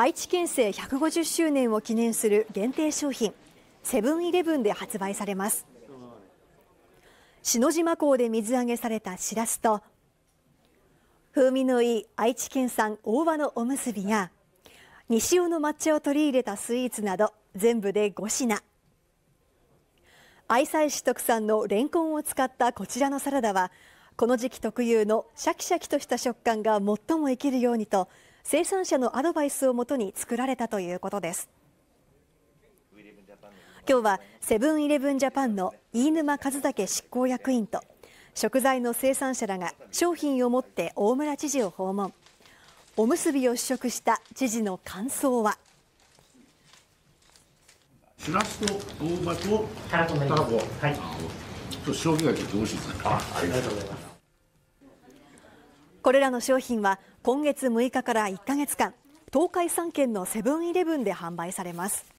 愛知県政150周年を記念する限定商品セブンイレブンで発売されます篠島港で水揚げされたしらすと風味のいい愛知県産大葉のおむすびや西尾の抹茶を取り入れたスイーツなど全部で5品愛西市特産のレンコンを使ったこちらのサラダはこの時期特有のシャキシャキとした食感が最も生きるようにと生産者のアドバイスをもとに作られたということです。今日はセブンイレブン・ジャパンの飯沼和武執行役員と食材の生産者らが商品を持って大村知事を訪問おむすびを試食した知事の感想はしらすと大葉とたらこはいと生姜ちょっと美味しいですねあありがとうございますこれらの商品は今月6日から1ヶ月間東海3県のセブンイレブンで販売されます